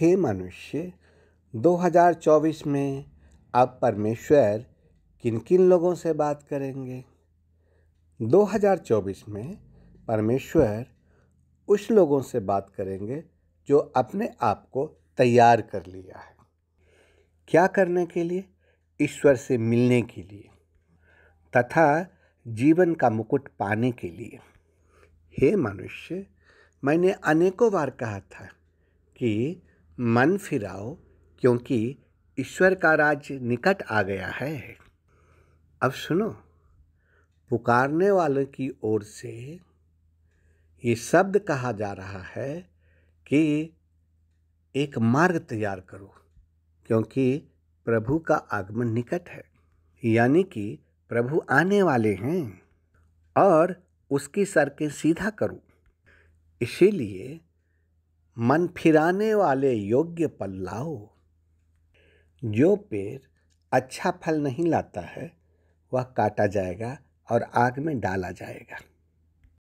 हे मनुष्य 2024 में अब परमेश्वर किन किन लोगों से बात करेंगे 2024 में परमेश्वर उस लोगों से बात करेंगे जो अपने आप को तैयार कर लिया है क्या करने के लिए ईश्वर से मिलने के लिए तथा जीवन का मुकुट पाने के लिए हे मनुष्य मैंने अनेकों बार कहा था कि मन फिराओ क्योंकि ईश्वर का राज्य निकट आ गया है अब सुनो पुकारने वालों की ओर से ये शब्द कहा जा रहा है कि एक मार्ग तैयार करो क्योंकि प्रभु का आगमन निकट है यानी कि प्रभु आने वाले हैं और उसकी सर के सीधा करो इसीलिए मन फिराने वाले योग्य पल लाओ जो पेड़ अच्छा फल नहीं लाता है वह काटा जाएगा और आग में डाला जाएगा